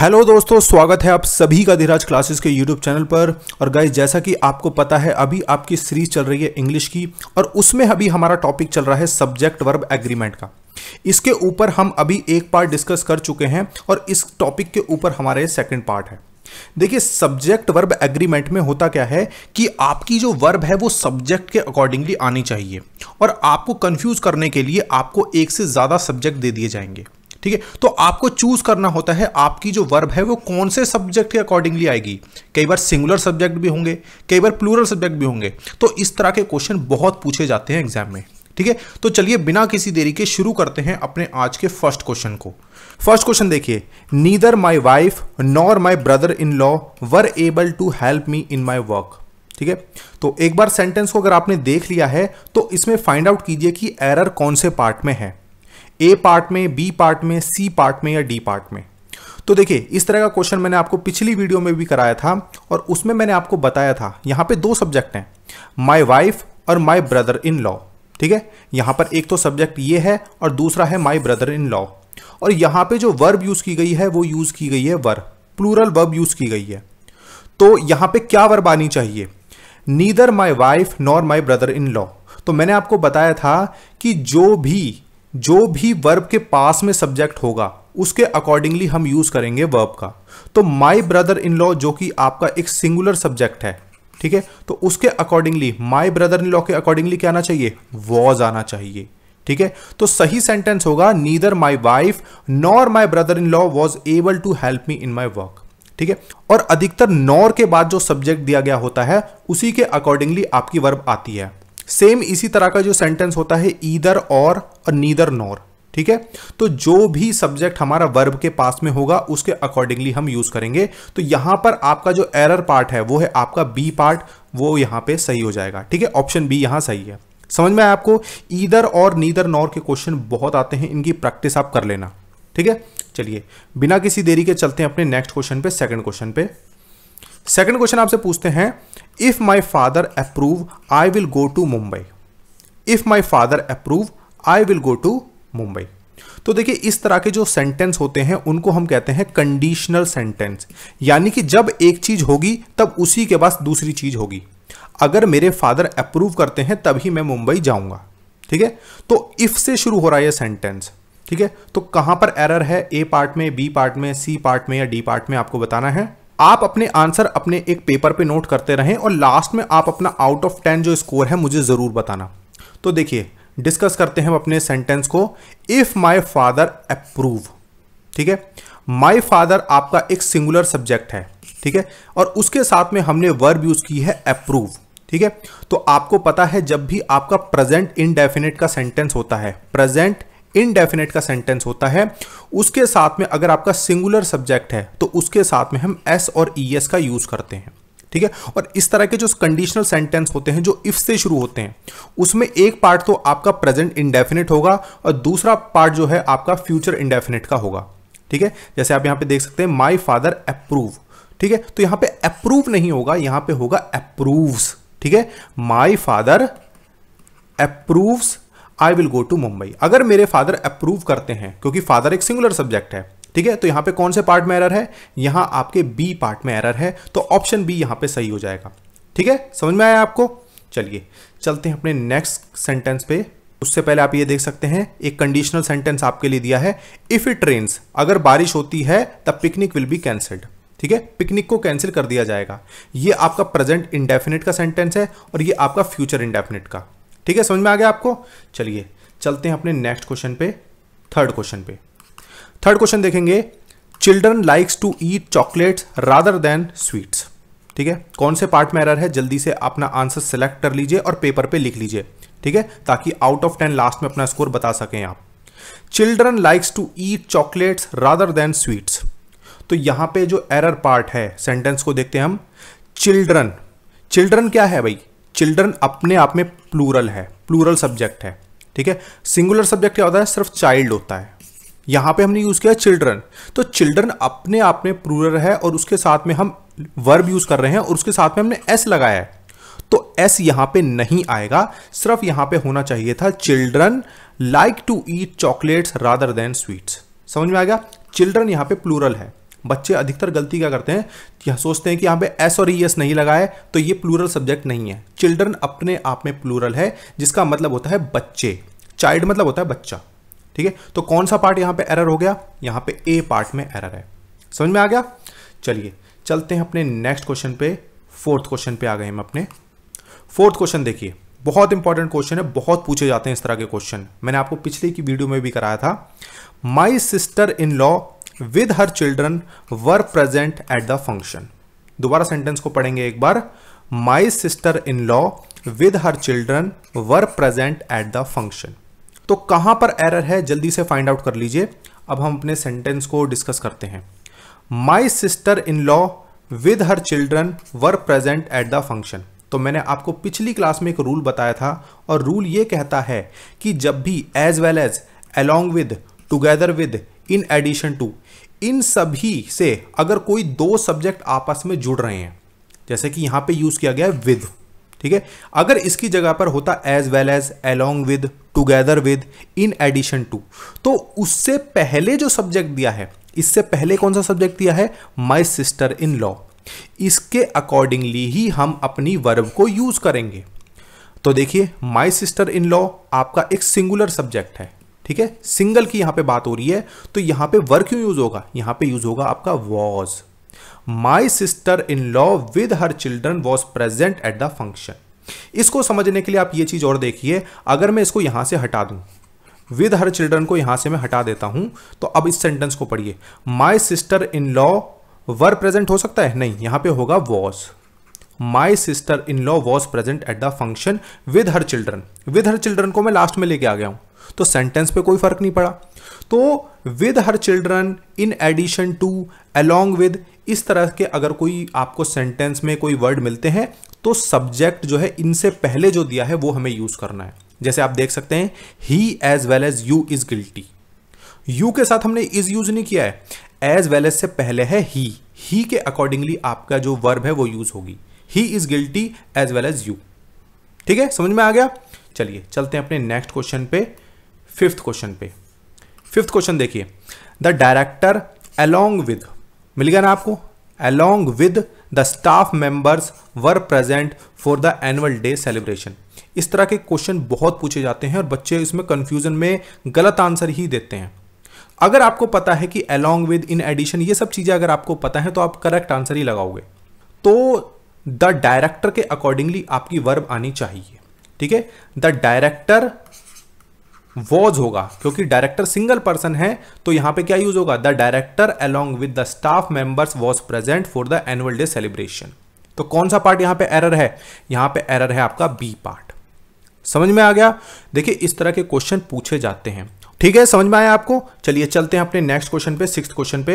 hello दोस्तों स्वागत है आप सभी का धीराज क्लासेस के यूट्यूब चैनल पर और गाइज जैसा कि आपको पता है अभी आपकी सीरीज चल रही है इंग्लिश की और उसमें अभी हमारा टॉपिक चल रहा है सब्जेक्ट वर्ब एग्रीमेंट का इसके ऊपर हम अभी एक पार्ट डिस्कस कर चुके हैं और इस टॉपिक के ऊपर हमारे सेकेंड पार्ट है देखिए सब्जेक्ट वर्ब एग्रीमेंट में होता क्या है कि आपकी जो वर्ब है वो सब्जेक्ट के अकॉर्डिंगली आनी चाहिए और आपको कंफ्यूज करने के लिए आपको एक से ज़्यादा सब्जेक्ट दे दिए जाएंगे ठीक है तो आपको चूज करना होता है आपकी जो वर्ब है वो कौन से सब्जेक्ट के अकॉर्डिंगली आएगी कई बार सिंगुलर सब्जेक्ट भी होंगे कई बार प्लूरल सब्जेक्ट भी होंगे तो इस तरह के क्वेश्चन बहुत पूछे जाते हैं एग्जाम में ठीक है तो चलिए बिना किसी देरी के शुरू करते हैं अपने आज के फर्स्ट क्वेश्चन को फर्स्ट क्वेश्चन देखिए neither my wife nor my brother in law were able to help me in my work ठीक है तो एक बार सेंटेंस को अगर आपने देख लिया है तो इसमें फाइंड आउट कीजिए कि एरर कौन से पार्ट में है ए पार्ट में बी पार्ट में सी पार्ट में या डी पार्ट में तो देखिए इस तरह का क्वेश्चन मैंने आपको पिछली वीडियो में भी कराया था और उसमें मैंने आपको बताया था यहाँ पे दो सब्जेक्ट हैं माई वाइफ और माई ब्रदर इन लॉ ठीक है यहाँ पर एक तो सब्जेक्ट ये है और दूसरा है माई ब्रदर इन लॉ और यहाँ पे जो वर्ब यूज़ की गई है वो यूज़ की गई है वर्ब प्लूरल वर्ब यूज़ की गई है तो यहाँ पर क्या वर्ब आनी चाहिए neither my wife nor my brother in law तो मैंने आपको बताया था कि जो भी जो भी वर्ब के पास में सब्जेक्ट होगा उसके अकॉर्डिंगली हम यूज़ करेंगे वर्ब का तो माई ब्रदर इन लॉ जो कि आपका एक सिंगुलर सब्जेक्ट है ठीक है तो उसके accordingly my brother in law के अकॉर्डिंगली क्या आना चाहिए वॉज आना चाहिए ठीक है तो सही सेंटेंस होगा neither my wife nor my brother in law was able to help me in my work ठीक है और अधिकतर नॉर के बाद जो सब्जेक्ट दिया गया होता है उसी के अकॉर्डिंगली आपकी वर्ब आती है सेम इसी तरह का जो सेंटेंस होता है ईदर और और नीदर नोर ठीक है तो जो भी सब्जेक्ट हमारा वर्ब के पास में होगा उसके अकॉर्डिंगली हम यूज करेंगे तो यहां पर आपका जो एरर पार्ट है वो है आपका बी पार्ट वो यहां पे सही हो जाएगा ठीक है ऑप्शन बी यहां सही है समझ में आया आपको ईदर और नीदर नॉर के क्वेश्चन बहुत आते हैं इनकी प्रैक्टिस आप कर लेना ठीक है चलिए बिना किसी देरी के चलते हैं अपने नेक्स्ट क्वेश्चन पे सेकंड क्वेश्चन पे सेकंड क्वेश्चन आपसे पूछते हैं if my father approve I will go to Mumbai if my father approve I will go to Mumbai तो देखिए इस तरह के जो सेंटेंस होते हैं उनको हम कहते हैं कंडीशनल सेंटेंस यानी कि जब एक चीज होगी तब उसी के पास दूसरी चीज होगी अगर मेरे फादर अप्रूव करते हैं तभी मैं मुंबई जाऊंगा ठीक है तो इफ से शुरू हो रहा है यह सेंटेंस ठीक है तो कहां पर एरर है ए पार्ट में बी पार्ट में सी पार्ट में या डी पार्ट में आपको बताना है आप अपने आंसर अपने एक पेपर पे नोट करते रहें और लास्ट में आप अपना आउट ऑफ टेन जो स्कोर है मुझे ज़रूर बताना तो देखिए डिस्कस करते हैं हम अपने सेंटेंस को इफ़ माई फादर अप्रूव ठीक है माई फादर आपका एक सिंगुलर सब्जेक्ट है ठीक है और उसके साथ में हमने वर्ब यूज़ की है अप्रूव ठीक है तो आपको पता है जब भी आपका प्रेजेंट इनडेफिनेट का सेंटेंस होता है प्रेजेंट इनडेफिनेट का सेंटेंस होता है उसके साथ में अगर आपका सिंगुलर सब्जेक्ट है तो उसके साथ में हम एस और ई एस का यूज़ करते हैं ठीक है और इस तरह के जो कंडीशनल सेंटेंस होते हैं जो इफ से शुरू होते हैं उसमें एक पार्ट तो आपका प्रेजेंट इंडेफिनिट होगा और दूसरा पार्ट जो है आपका फ्यूचर इंडेफिनिट का होगा ठीक है जैसे आप यहां पे देख सकते हैं माई फादर अप्रूव ठीक है तो यहां पे अप्रूव नहीं होगा यहां पे होगा अप्रूव्स ठीक है my father approves I will go to Mumbai अगर मेरे फादर अप्रूव करते हैं क्योंकि फादर एक सिंगुलर सब्जेक्ट है ठीक है तो यहां पे कौन से पार्ट में एरर है यहां आपके बी पार्ट में एरर है तो ऑप्शन बी यहाँ पे सही हो जाएगा ठीक है समझ में आया आपको चलिए चलते हैं अपने नेक्स्ट सेंटेंस पे उससे पहले आप ये देख सकते हैं एक कंडीशनल सेंटेंस आपके लिए दिया है इफ इट रेन्स अगर बारिश होती है तब पिकनिक विल बी कैंसल्ड ठीक है पिकनिक को कैंसिल कर दिया जाएगा ये आपका प्रेजेंट इंडेफिनिट का सेंटेंस है और ये आपका फ्यूचर इंडेफिनिट का ठीक है समझ में आ गया आपको चलिए चलते हैं अपने नेक्स्ट क्वेश्चन पे थर्ड क्वेश्चन पे थर्ड क्वेश्चन देखेंगे children likes to eat chocolates rather than sweets ठीक है कौन से पार्ट में एरर है जल्दी से अपना आंसर सेलेक्ट कर लीजिए और पेपर पे लिख लीजिए ठीक है ताकि आउट ऑफ टेन लास्ट में अपना स्कोर बता सकें आप children likes to eat chocolates rather than sweets तो यहां पे जो एरर पार्ट है सेंटेंस को देखते हैं हम चिल्ड्रन चिल्ड्रन क्या है भाई चिल्ड्रन अपने आप में प्लूरल है प्लूरल सब्जेक्ट है ठीक है सिंगुलर सब्जेक्ट क्या होता है सिर्फ चाइल्ड होता है यहां पे हमने यूज़ किया चिल्ड्रन तो चिल्ड्रन अपने आप में प्लूरल है और उसके साथ में हम वर्ब यूज़ कर रहे हैं और उसके साथ में हमने एस लगाया है तो एस यहां पे नहीं आएगा सिर्फ यहां पे होना चाहिए था children like to eat chocolates rather than sweets समझ में आ गया चिल्ड्रन यहां पे प्लूरल है बच्चे अधिकतर गलती क्या करते हैं यहाँ सोचते हैं कि यहाँ पे एस और ई e, एस नहीं लगाए तो ये प्लूरल सब्जेक्ट नहीं है चिल्ड्रन अपने आप में प्लूरल है जिसका मतलब होता है बच्चे चाइल्ड मतलब होता है बच्चा ठीक है तो कौन सा पार्ट यहाँ पे एरर हो गया यहाँ पे ए पार्ट में एरर है समझ में आ गया चलिए चलते हैं अपने नेक्स्ट क्वेश्चन पे फोर्थ क्वेश्चन पे आ गए हम अपने फोर्थ क्वेश्चन देखिए बहुत इंपॉर्टेंट क्वेश्चन है बहुत पूछे जाते हैं इस तरह के क्वेश्चन मैंने आपको पिछले की वीडियो में भी कराया था my sister in law with her children were present at the function दोबारा सेंटेंस को पढ़ेंगे एक बार my sister in law with her children were present at the function तो कहां पर एरर है जल्दी से फाइंड आउट कर लीजिए अब हम अपने सेंटेंस को डिस्कस करते हैं my sister in law with her children were present at the function तो मैंने आपको पिछली क्लास में एक रूल बताया था और रूल ये कहता है कि जब भी as well as along with together with in addition to इन सभी से अगर कोई दो सब्जेक्ट आपस में जुड़ रहे हैं जैसे कि यहाँ पे यूज़ किया गया है विद ठीक है अगर इसकी जगह पर होता as well as along with together with in addition to तो उससे पहले जो सब्जेक्ट दिया है इससे पहले कौन सा सब्जेक्ट दिया है माई सिस्टर इन लॉ इसके अकॉर्डिंगली ही हम अपनी वर्ब को यूज करेंगे तो देखिए माई सिस्टर इन लॉ आपका एक सिंगुलर सब्जेक्ट है ठीक है सिंगल की यहां पे बात हो रही है तो यहां पे वर्क क्यों यूज होगा यहां पे यूज होगा आपका was my sister in law with her children was present at the function इसको समझने के लिए आप ये चीज और देखिए अगर मैं इसको यहां से हटा दूं विद हर चिल्ड्रन को यहां से मैं हटा देता हूं तो अब इस सेंटेंस को पढ़िए my sister in law were present हो सकता है नहीं यहां पे होगा was my sister in law was present at the function with her children with her children को मैं लास्ट में लेके आ गया हूं तो सेंटेंस पे कोई फर्क नहीं पड़ा तो with her children in addition to along with इस तरह के अगर कोई आपको सेंटेंस में कोई वर्ड मिलते हैं तो सब्जेक्ट जो है इनसे पहले जो दिया है वो हमें यूज़ करना है जैसे आप देख सकते हैं he as well as you is guilty you के साथ हमने इज यूज नहीं किया है एज वेल एज से पहले है ही ही के अकॉर्डिंगली आपका जो वर्ब है वो यूज होगी he is guilty as well as you ठीक है समझ में आ गया चलिए चलते हैं अपने नेक्स्ट क्वेश्चन पे फिफ्थ क्वेश्चन पे फिफ्थ क्वेश्चन देखिए द डायरेक्टर अलोंग विद मिल गया ना आपको along with the staff members were present for the annual day celebration इस तरह के क्वेश्चन बहुत पूछे जाते हैं और बच्चे इसमें कंफ्यूजन में गलत आंसर ही देते हैं अगर आपको पता है कि अलोंग विद इन एडिशन ये सब चीज़ें अगर आपको पता है तो आप करेक्ट आंसर ही लगाओगे तो द डायरेक्टर के अकॉर्डिंगली आपकी वर्ब आनी चाहिए ठीक है द डायरेक्टर वॉज होगा क्योंकि डायरेक्टर सिंगल पर्सन है तो यहां पे क्या यूज होगा the director along with the staff members was present for the annual day celebration तो कौन सा पार्ट यहां पे एरर है यहां पे एरर है आपका बी पार्ट समझ में आ गया देखिए इस तरह के क्वेश्चन पूछे जाते हैं ठीक है समझ में आया आपको चलिए चलते हैं अपने नेक्स्ट क्वेश्चन पे सिक्स क्वेश्चन पे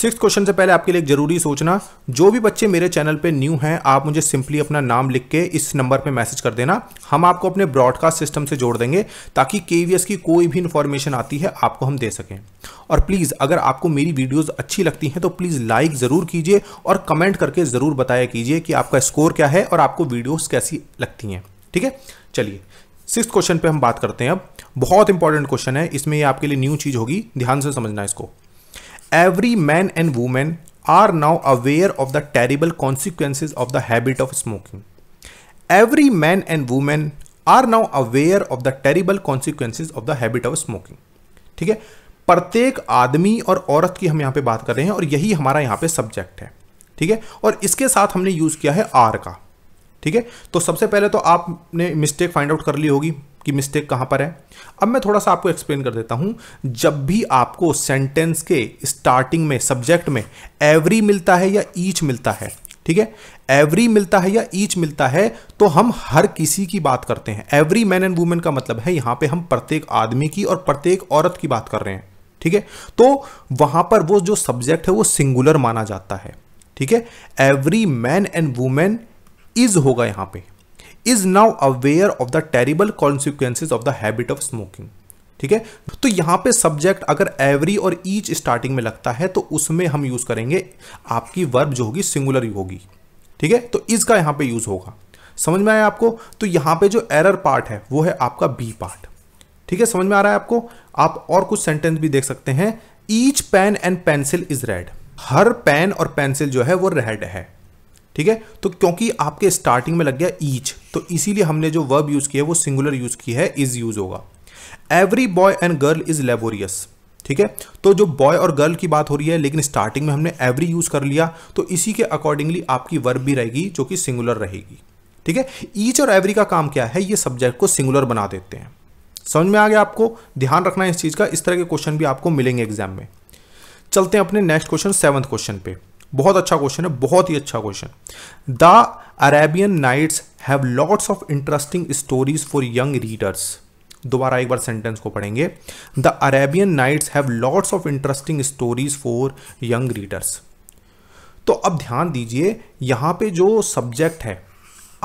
सिक्स क्वेश्चन से पहले आपके लिए एक जरूरी सोचना जो भी बच्चे मेरे चैनल पे न्यू हैं आप मुझे सिंपली अपना नाम लिख के इस नंबर पे मैसेज कर देना हम आपको अपने ब्रॉडकास्ट सिस्टम से जोड़ देंगे ताकि के की कोई भी इन्फॉर्मेशन आती है आपको हम दे सकें और प्लीज़ अगर आपको मेरी वीडियोज़ अच्छी लगती हैं तो प्लीज़ लाइक ज़रूर कीजिए और कमेंट करके ज़रूर बताया कीजिए कि आपका स्कोर क्या है और आपको वीडियोज़ कैसी लगती हैं ठीक है चलिए सिक्स क्वेश्चन पे हम बात करते हैं अब बहुत इंपॉर्टेंट क्वेश्चन है इसमें ये आपके लिए न्यू चीज होगी ध्यान से समझना इसको every man and women are now aware of the terrible consequences of the habit of smoking every man and women are now aware of the terrible consequences of the habit of smoking ठीक है प्रत्येक आदमी और औरत की हम यहाँ पे बात कर रहे हैं और यही हमारा यहाँ पे सब्जेक्ट है ठीक है और इसके साथ हमने यूज़ किया है आर का ठीक है तो सबसे पहले तो आपने मिस्टेक फाइंड आउट कर ली होगी कि मिस्टेक कहां पर है अब मैं थोड़ा सा आपको एक्सप्लेन कर देता हूं जब भी आपको सेंटेंस के स्टार्टिंग में सब्जेक्ट में एवरी मिलता है या ईच मिलता है ठीक है एवरी मिलता है या ईच मिलता है तो हम हर किसी की बात करते हैं एवरी मैन एंड वुमेन का मतलब है यहां पे हम प्रत्येक आदमी की और प्रत्येक औरत की बात कर रहे हैं ठीक है तो वहां पर वो जो सब्जेक्ट है वो सिंगुलर माना जाता है ठीक है every man and women is होगा यहाँ पे is now aware of the terrible consequences of the habit of smoking ठीक है तो यहाँ पे सब्जेक्ट अगर एवरी और ईच स्टार्टिंग में लगता है तो उसमें हम यूज करेंगे आपकी वर्ब जो होगी सिंगुलर होगी ठीक है तो इज का यहाँ पे यूज होगा समझ में आया आपको तो यहां पे जो एरर पार्ट है वो है आपका बी पार्ट ठीक है समझ में आ रहा है आपको आप और कुछ सेंटेंस भी देख सकते हैं each pen and pencil is red हर पेन और पेंसिल जो है वो रेड है ठीक है तो क्योंकि आपके स्टार्टिंग में लग गया ईच तो इसीलिए हमने जो वर्ब यूज़ किया है वो सिंगुलर यूज़ की है इज़ यूज़ होगा every boy and girl is laborious ठीक है तो जो बॉय और गर्ल की बात हो रही है लेकिन स्टार्टिंग में हमने एवरी यूज़ कर लिया तो इसी के अकॉर्डिंगली आपकी वर्ब भी रहेगी जो कि सिंगुलर रहेगी ठीक है ईच और एवरी का काम क्या है ये सब्जेक्ट को सिंगुलर बना देते हैं समझ में आ गया आपको ध्यान रखना है इस चीज़ का इस तरह के क्वेश्चन भी आपको मिलेंगे एग्जाम में चलते हैं अपने नेक्स्ट क्वेश्चन सेवन्थ क्वेश्चन पे बहुत अच्छा क्वेश्चन है बहुत ही अच्छा question the Arabian Nights have lots of interesting stories for young readers दोबारा एक बार सेंटेंस को पढ़ेंगे the Arabian Nights have lots of interesting stories for young readers तो अब ध्यान दीजिए यहां पे जो सब्जेक्ट है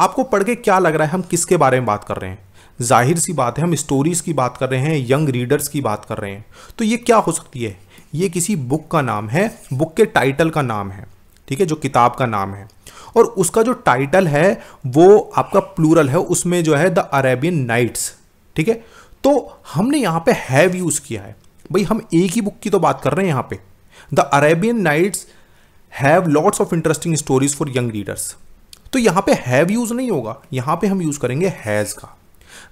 आपको पढ़ के क्या लग रहा है हम किसके बारे में बात कर रहे हैं जाहिर सी बात है हम स्टोरीज़ की बात कर रहे हैं यंग रीडर्स की बात कर रहे हैं तो ये क्या हो सकती है ये किसी बुक का नाम है बुक के टाइटल का नाम है ठीक है जो किताब का नाम है और उसका जो टाइटल है वो आपका प्लूरल है उसमें जो है द अरेबियन नाइट्स ठीक है तो हमने यहाँ पे हैव यूज़ किया है भाई हम एक ही बुक की तो बात कर रहे हैं यहाँ पे the Arabian Nights have lots of interesting stories for young readers तो यहाँ पे हैव यूज़ नहीं होगा यहाँ पे हम यूज़ करेंगे हैज़ का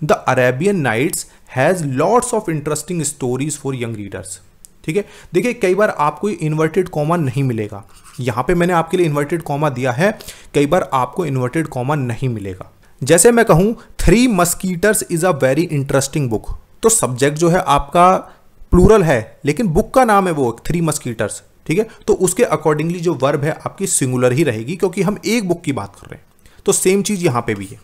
the Arabian Nights has lots of interesting stories for young readers ठीक है देखिए कई बार आपको इन्वर्टेड कॉमा नहीं मिलेगा यहाँ पे मैंने आपके लिए इन्वर्टेड कॉमा दिया है कई बार आपको इन्वर्टेड कॉमा नहीं मिलेगा जैसे मैं कहूँ Three Musketeers is a very interesting book तो सब्जेक्ट जो है आपका प्लूरल है लेकिन बुक का नाम है वो थ्री मस्कीटर्स ठीक है तो उसके अकॉर्डिंगली जो वर्ब है आपकी सिंगुलर ही रहेगी क्योंकि हम एक बुक की बात कर रहे हैं तो सेम चीज़ यहां पे भी है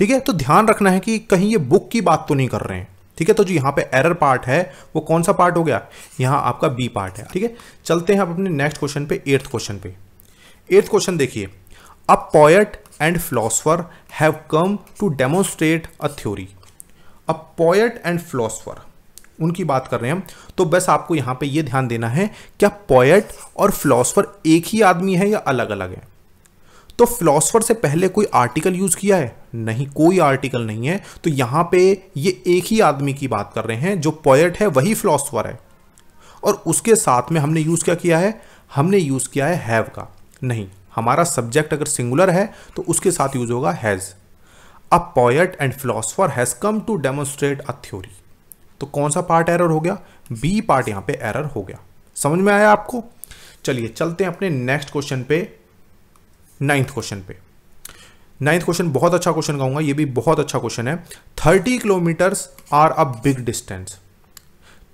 ठीक है तो ध्यान रखना है कि कहीं ये बुक की बात तो नहीं कर रहे हैं ठीक है तो जो यहाँ पे एरर पार्ट है वो कौन सा पार्ट हो गया यहाँ आपका बी पार्ट है ठीक है चलते हैं आप अपने नेक्स्ट क्वेश्चन पे एट्थ क्वेश्चन पे एट्थ क्वेश्चन देखिए a poet and philosopher have come to demonstrate a theory a poet and philosopher उनकी बात कर रहे हैं हम तो बस आपको यहाँ पे ये ध्यान देना है क्या पॉयट और फिलोसफर एक ही आदमी है या अलग अलग है तो फिलोसफर से पहले कोई आर्टिकल यूज़ किया है नहीं कोई आर्टिकल नहीं है तो यहां पे ये एक ही आदमी की बात कर रहे हैं जो पोएट है वही फिलोसफर है और उसके साथ में हमने यूज़ क्या किया है हमने यूज़ किया है हैव का नहीं हमारा सब्जेक्ट अगर सिंगुलर है तो उसके साथ यूज़ होगा has a poet and philosopher has come to demonstrate a theory तो कौन सा पार्ट एरर हो गया बी पार्ट यहां पे एरर हो गया समझ में आया आपको चलिए चलते हैं अपने नेक्स्ट क्वेश्चन पे नाइन्थ क्वेश्चन पे नाइन्थ क्वेश्चन बहुत अच्छा क्वेश्चन कहूंगा ये भी बहुत अच्छा क्वेश्चन है thirty kilometres are a big distance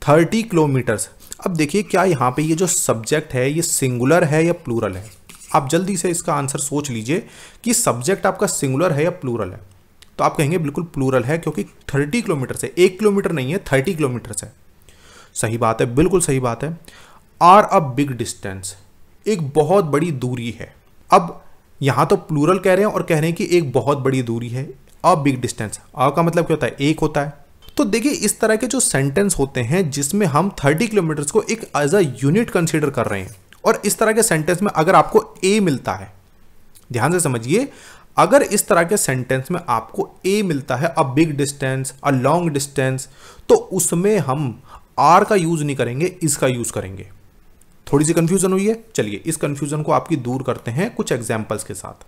thirty kilometres अब देखिए क्या यहां पे ये जो सब्जेक्ट है ये सिंगुलर है या प्लूरल है आप जल्दी से इसका आंसर सोच लीजिए कि सब्जेक्ट आपका सिंगुलर है या प्लूरल है तो आप कहेंगे बिल्कुल प्लूरल है क्योंकि थर्टी किलोमीटर से एक किलोमीटर नहीं है थर्टी किलोमीटर से सही बात है बिल्कुल सही बात है आर अ बिग डिस्टेंस एक बहुत बड़ी दूरी है अब यहाँ तो प्लूरल कह रहे हैं और कह रहे हैं कि एक बहुत बड़ी दूरी है अ बिग डिस्टेंस अ का मतलब क्या होता है एक होता है तो देखिए इस तरह के जो सेंटेंस होते हैं जिसमें हम 30 किलोमीटर्स को एक एज अ यूनिट कंसिडर कर रहे हैं और इस तरह के सेंटेंस में अगर आपको ए मिलता है ध्यान से समझिए अगर इस तरह के सेंटेंस में आपको ए मिलता है a big distance a long distance तो उसमें हम आर का यूज़ नहीं करेंगे इसका यूज़ करेंगे थोड़ी सी कन्फ्यूजन हुई है चलिए इस कन्फ्यूजन को आपकी दूर करते हैं कुछ एग्जाम्पल्स के साथ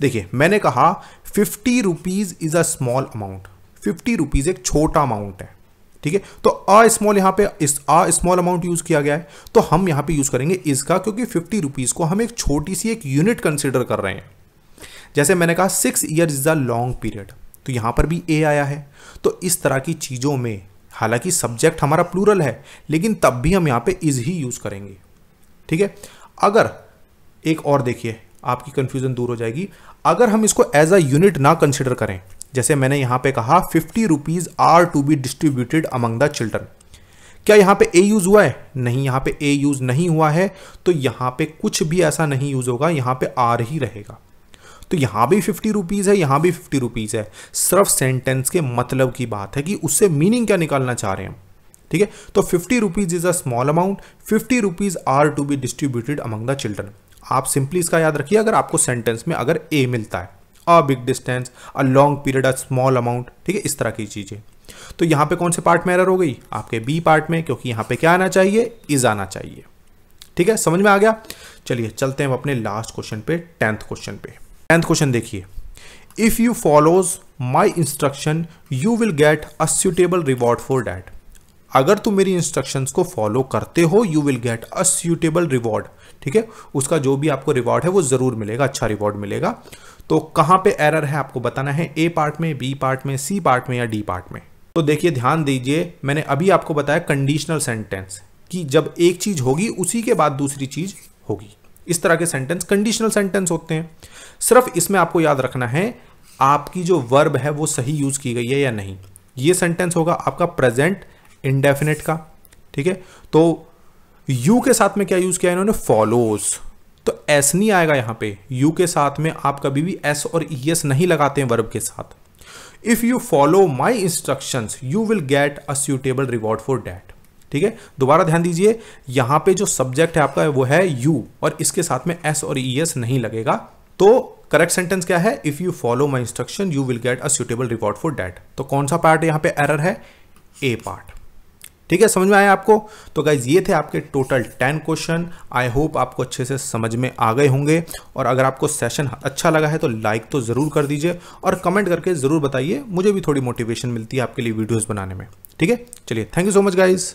देखिए मैंने कहा fifty rupees is a small amount fifty rupees एक छोटा अमाउंट है ठीक है तो अ स्मॉल यहां पे इस अ स्मॉल अमाउंट यूज़ किया गया है तो हम यहां पे यूज़ करेंगे इसका क्योंकि फिफ्टी रुपीज़ को हम एक छोटी सी एक यूनिट कंसिडर कर रहे हैं जैसे मैंने कहा six year is a long period तो यहां पर भी ए आया है तो इस तरह की चीज़ों में हालांकि सब्जेक्ट हमारा प्लूरल है लेकिन तब भी हम यहाँ पे इज ही यूज़ करेंगे ठीक है अगर एक और देखिए आपकी कन्फ्यूज़न दूर हो जाएगी अगर हम इसको एज अ यूनिट ना कंसिडर करें जैसे मैंने यहाँ पे कहा fifty rupees are to be distributed among the children क्या यहाँ पे ए यूज़ हुआ है नहीं यहाँ पे ए यूज़ नहीं हुआ है तो यहाँ पे कुछ भी ऐसा नहीं यूज़ होगा यहाँ पे आर ही रहेगा तो यहाँ भी फिफ्टी रुपीज़ है यहाँ भी फिफ्टी रुपीज़ है सिर्फ सेंटेंस के मतलब की बात है कि उससे मीनिंग क्या निकालना चाह रहे हैं ठीक है तो fifty rupees is a small amount fifty rupees are to be distributed among the children आप सिंपली इसका याद रखिए अगर आपको सेंटेंस में अगर ए मिलता है a big distance a long period a small amount ठीक है इस तरह की चीज़ें तो यहाँ पे कौन से पार्ट में एरर हो गई आपके बी पार्ट में क्योंकि यहाँ पे क्या आना चाहिए इज आना चाहिए ठीक है समझ में आ गया चलिए चलते हैं अपने लास्ट क्वेश्चन पे टेंथ क्वेश्चन पे टेंथ क्वेश्चन देखिए if you follows my instruction you will get a suitable reward for that अगर तुम मेरी इंस्ट्रक्शंस को फॉलो करते हो you will get a suitable reward ठीक है उसका जो भी आपको रिवॉर्ड है वो ज़रूर मिलेगा अच्छा रिवॉर्ड मिलेगा तो कहाँ पे एरर है आपको बताना है ए पार्ट में बी पार्ट में सी पार्ट में या डी पार्ट में तो देखिए ध्यान दीजिए मैंने अभी आपको बताया कंडीशनल सेंटेंस कि जब एक चीज़ होगी उसी के बाद दूसरी चीज़ होगी इस तरह के सेंटेंस कंडीशनल सेंटेंस होते हैं सिर्फ इसमें आपको याद रखना है आपकी जो वर्ब है वो सही यूज़ की गई है या नहीं ये सेंटेंस होगा आपका प्रेजेंट इनडेफिनेट का ठीक है तो यू के साथ में क्या यूज़ किया इन्होंने फॉलोज तो एस नहीं आएगा यहां पे यू के साथ में आप कभी भी एस और ई e एस नहीं लगाते हैं वर्ब के साथ if you follow my instructions you will get a suitable reward for that ठीक है दोबारा ध्यान दीजिए यहां पे जो सब्जेक्ट है आपका वो है यू और इसके साथ में एस और ई e एस नहीं लगेगा तो करेक्ट सेंटेंस क्या है if you follow my instruction you will get a suitable reward for that तो कौन सा पार्ट यहां पे एरर है ए पार्ट ठीक है समझ में आया आपको तो गाइज ये थे आपके total ten question I hope आपको अच्छे से समझ में आ गए होंगे और अगर आपको सेशन अच्छा लगा है तो लाइक तो ज़रूर कर दीजिए और कमेंट करके ज़रूर बताइए मुझे भी थोड़ी मोटिवेशन मिलती है आपके लिए वीडियोज़ बनाने में ठीक है चलिए thank you so much guys